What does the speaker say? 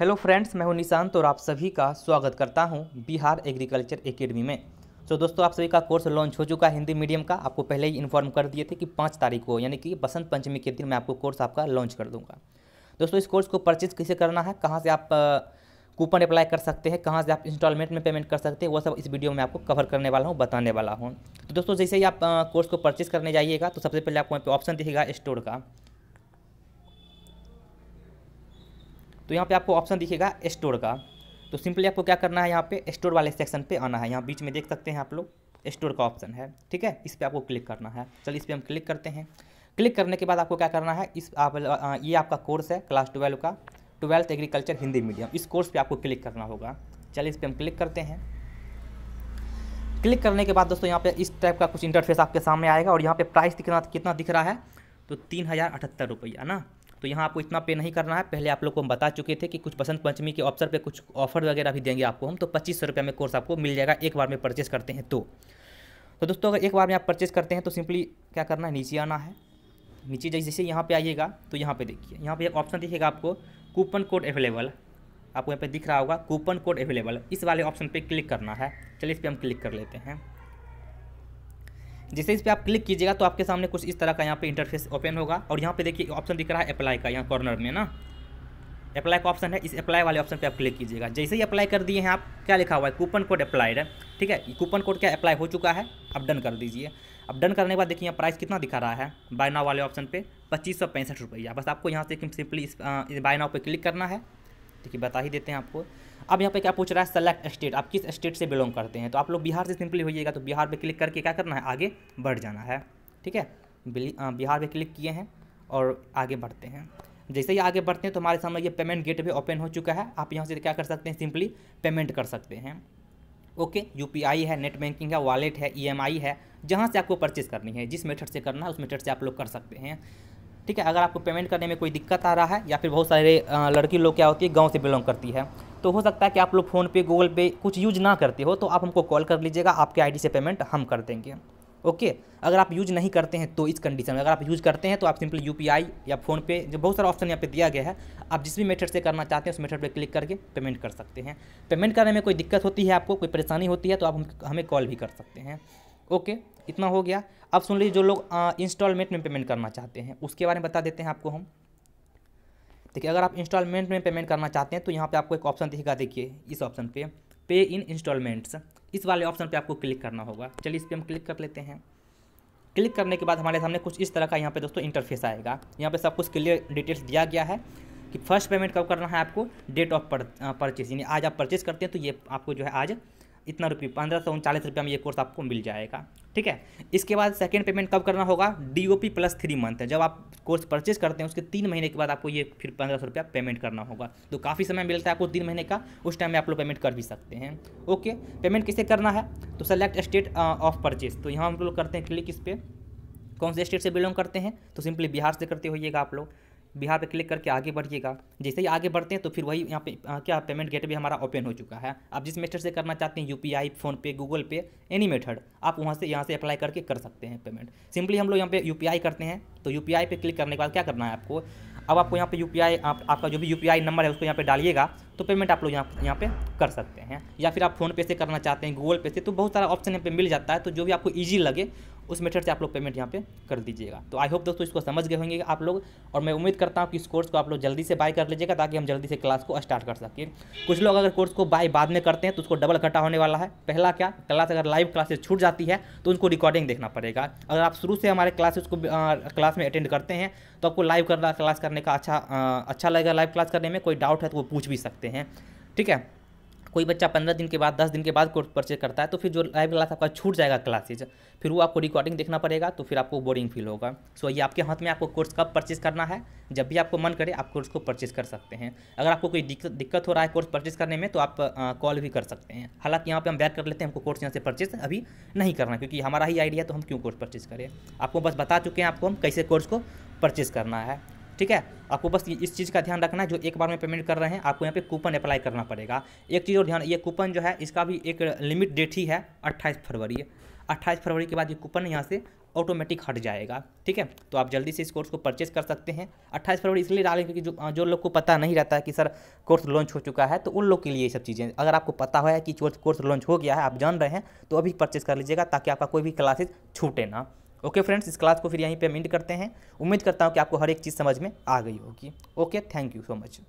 hello friends मैं हूं निशांत और आप सभी का स्वागत करता हूं बिहार एग्रीकल्चर एकेडमी में सो so, दोस्तों आप सभी का कोर्स लॉन्च हो चुका है हिंदी मीडियम का आपको पहले ही इन्फॉर्म कर दिए थे कि पाँच तारीख को यानी कि बसंत पंचमी के दिन मैं आपको कोर्स आपका लॉन्च कर दूंगा दोस्तों इस कोर्स को परचेज कैसे करना है कहाँ से आप कूपन अप्लाई कर सकते हैं कहाँ से आप इंस्टॉलमेंट में पेमेंट कर सकते हैं वो सब इस वीडियो में आपको कवर करने वाला हूँ बताने वाला हूँ तो दोस्तों जैसे ही आप कोर्स को परचेज करने जाइएगा तो सबसे पहले आपको यहाँ पर ऑप्शन दिखेगा स्टोर का तो यहाँ पे आपको ऑप्शन दिखेगा स्टोर का तो सिंपली आपको क्या करना है यहाँ पे स्टोर वाले सेक्शन पे आना है यहाँ बीच में देख सकते हैं आप लोग स्टोर का ऑप्शन है ठीक है इस पर आपको क्लिक करना है चल इस पर हम क्लिक करते हैं क्लिक करने के बाद आपको क्या करना है इस आप ये आपका कोर्स है क्लास ट्वेल्व का ट्वेल्थ एग्रीकल्चर हिंदी मीडियम इस कोर्स पर आपको क्लिक करना होगा चलिए इस पर हम क्लिक करते हैं क्लिक करने के बाद दोस्तों यहाँ पे इस टाइप का कुछ इंटरफेस आपके सामने आएगा और यहाँ पे प्राइस कितना कितना दिख रहा है तो तीन हज़ार अठहत्तर रुपया ना तो यहाँ आपको इतना पे नहीं करना है पहले आप लोग को हम बता चुके थे कि कुछ बसंत पंचमी के अवसर पर कुछ ऑफर वगैरह भी देंगे आपको हम तो पच्चीस सौ में कोर्स आपको मिल जाएगा एक बार में परचेस करते हैं तो तो दोस्तों अगर एक बार में आप परचेस करते हैं तो सिंपली क्या करना है नीचे आना है नीचे जैसे यहाँ पर आइएगा तो यहाँ पर देखिए यहाँ पर एक ऑप्शन दिखेगा आपको कूपन कोड अवेलेबल आपको यहाँ पर दिख रहा होगा कूपन कोड अवेलेबल इस वाले ऑप्शन पर क्लिक करना है चलिए इस पर हम क्लिक कर लेते हैं जैसे इस पर आप क्लिक कीजिएगा तो आपके सामने कुछ इस तरह का यहाँ पे इंटरफेस ओपन होगा और यहाँ पे देखिए ऑप्शन दिख रहा है अप्लाई का यहाँ कॉर्नर में ना अप्लाई का ऑप्शन है इस अप्लाई वाले ऑप्शन पे आप क्लिक कीजिएगा जैसे ही अप्लाई कर दिए हैं आप क्या लिखा हुआ है कूपन कोड अप्लाइड है ठीक है कूपन कोड क्या अप्लाई हो चुका है अब डन कर दीजिए अब डन करने के बाद देखिए यहाँ प्राइस कितना दिखा रहा है बाय नाव वाले ऑप्शन पे पच्चीस सौ पैंसठ रुपया बस आपको यहाँ से सिंपली इस बाय नाव पर क्लिक करना है देखिए बता ही देते हैं आपको अब यहाँ पे क्या पूछ रहा है सेलेक्ट स्टेट आप किस स्टेट से बिलोंग करते हैं तो आप लोग बिहार से सिंपली होइएगा तो बिहार पे क्लिक करके क्या करना है आगे बढ़ जाना है ठीक है बिहार पे क्लिक किए हैं और आगे बढ़ते हैं जैसे ही आगे बढ़ते हैं तो हमारे सामने ये पेमेंट गेट भी ओपन हो चुका है आप यहाँ से क्या कर सकते हैं सिंपली पेमेंट कर सकते हैं ओके यू है नेट बैंकिंग है वॉलेट है ई e है जहाँ से आपको परचेज़ करनी है जिस मेथड से करना है उस मेथड से आप लोग कर सकते हैं ठीक है अगर आपको पेमेंट करने में कोई दिक्कत आ रहा है या फिर बहुत सारे लड़की लोग क्या होती है गाँव से बिलोंग करती है तो हो सकता है कि आप लोग फ़ोनपे गूगल पे कुछ यूज ना करते हो तो आप हमको कॉल कर लीजिएगा आपके आईडी से पेमेंट हम कर देंगे ओके अगर आप यूज नहीं करते हैं तो इस कंडीशन में अगर आप यूज करते हैं तो आप सिंपली यूपीआई या फ़ोनपे जो बहुत सारा ऑप्शन यहाँ पे दिया गया है आप जिस भी मेथड से करना चाहते हैं उस मेथड पर क्लिक करके पेमेंट कर सकते हैं पेमेंट करने में कोई दिक्कत होती है आपको कोई परेशानी होती है तो आप हम, हमें कॉल भी कर सकते हैं ओके इतना हो गया अब सुन लीजिए जो लोग इंस्टॉलमेंट में पेमेंट करना चाहते हैं उसके बारे में बता देते हैं आपको हम देखिए अगर आप इंस्टॉलमेंट में पेमेंट करना चाहते हैं तो यहाँ पे आपको एक ऑप्शन दिखेगा देखिए इस ऑप्शन पे पे इन इंस्टॉलमेंट्स इस वाले ऑप्शन पे आपको क्लिक करना होगा चलिए इस पर हम क्लिक कर लेते हैं क्लिक करने के बाद हमारे सामने कुछ इस तरह का यहाँ पे दोस्तों इंटरफेस आएगा यहाँ पे सब कुछ क्लियर डिटेल्स दिया गया है कि फर्स्ट पेमेंट कब करना है आपको डेट ऑफ परचेज यानी आज आप परचेज करते हैं तो ये आपको जो है आज इतना रुपये पंद्रह सौ उनचालीस रुपये में ये कोर्स आपको मिल जाएगा ठीक है इसके बाद सेकेंड पेमेंट कब करना होगा डी प्लस थ्री मंथ है जब आप कोर्स परचेज करते हैं उसके तीन महीने के बाद आपको ये फिर पंद्रह सौ रुपया पेमेंट करना होगा तो काफ़ी समय मिलता है आपको तीन महीने का उस टाइम में आप लोग पेमेंट कर भी सकते हैं ओके पेमेंट किसे करना है तो सेलेक्ट स्टेट ऑफ परचेज तो यहाँ हम लोग करते हैं क्लिक इस पर कौन से स्टेट से बिलोंग करते हैं तो सिंपली बिहार से करते होइएगा आप लोग बिहार पर क्लिक करके आगे बढ़िएगा जैसे ही आगे बढ़ते हैं तो फिर वही यहाँ पे क्या पेमेंट गेट भी हमारा ओपन हो चुका है आप जिस मेथड से करना चाहते हैं UPI PhonePe Google Pay any method आप वहाँ से यहाँ से अप्लाई करके कर सकते हैं पेमेंट सिंपली हम लोग यहाँ पे यू करते हैं तो यू पे क्लिक करने के बाद क्या करना है आपको अब आपको यहाँ पे पी आप, आपका जो भी यूपीआई नंबर है उसको यहाँ पे डालिएगा तो पेमेंट आप लोग यहाँ यहाँ पे कर सकते हैं या फिर आप फ़ोन पे से करना चाहते हैं गूगल पे से तो बहुत सारा ऑप्शन यहाँ पे मिल जाता है तो जो भी आपको ईजी लगे उस मेथड से आप लोग पेमेंट यहाँ पे कर दीजिएगा तो आई होप दोस्तों इसको समझ गए होंगे आप लोग और मैं उम्मीद करता हूँ कि इस कोर्स को आप लोग जल्दी से बाय कर लीजिएगा ताकि हम जल्दी से क्लास को स्टार्ट कर सकें कुछ लोग अगर कोर्स को बाय बाद में करते हैं तो उसको डबल घटा होने वाला है पहला क्या क्लास अगर लाइव क्लासेस छूट जाती है तो उनको रिकॉर्डिंग देखना पड़ेगा अगर आप शुरू से हमारे क्लासेस को क्लास में अटेंड करते हैं तो आपको लाइव क्लास करने का अच्छा अच्छा लगेगा लाइव क्लास करने में कोई डाउट है तो वो पूछ भी सकते हैं ठीक है कोई बच्चा पंद्रह दिन के बाद दस दिन के बाद कोर्स परचेज करता है तो फिर जो लाइव क्लास आपका छूट जाएगा क्लासेज फिर वो आपको रिकॉर्डिंग देखना पड़ेगा तो फिर आपको बोरिंग फील होगा सो ये आपके हाथ में आपको कोर्स कब परचेज करना है जब भी आपको मन करे आप कोर्स को परचेज कर सकते हैं अगर आपको कोई दिक्कत हो रहा है कोर्स परचेज करने में तो आप कॉल भी कर सकते हैं हालांकि यहाँ पर हम बैक कर लेते हैं हमको कोर्स यहाँ से परचेज अभी नहीं करना क्योंकि हमारा ही आइडिया तो हम क्यों कोर्स परचेज करें आपको बस बता चुके हैं आपको हम कैसे कोर्स को परचेज करना है ठीक है आपको बस इस चीज़ का ध्यान रखना है जो एक बार में पेमेंट कर रहे हैं आपको यहाँ पे कूपन अप्लाई करना पड़ेगा एक चीज़ और ध्यान ये कूपन जो है इसका भी एक लिमिट डेट ही है अट्ठाईस फरवरी अट्ठाईस फरवरी के बाद ये कूपन यहाँ से ऑटोमेटिक हट जाएगा ठीक है तो आप जल्दी से इस कोर्स को परचेज कर सकते हैं 28 फरवरी इसलिए डालें क्योंकि जो जो लोग को पता नहीं रहता है कि सर कोर्स लॉन्च हो चुका है तो उन लोग के लिए ये सब चीज़ें अगर आपको पता है कि कोर्स लॉन्च हो गया है आप जान रहे हैं तो अभी परचेस कर लीजिएगा ताकि आपका कोई भी क्लासेज छूटे ना ओके फ्रेंड्स इस क्लास को फिर यहीं पे एंड करते हैं उम्मीद करता हूँ कि आपको हर एक चीज़ समझ में आ गई होगी okay thank you so much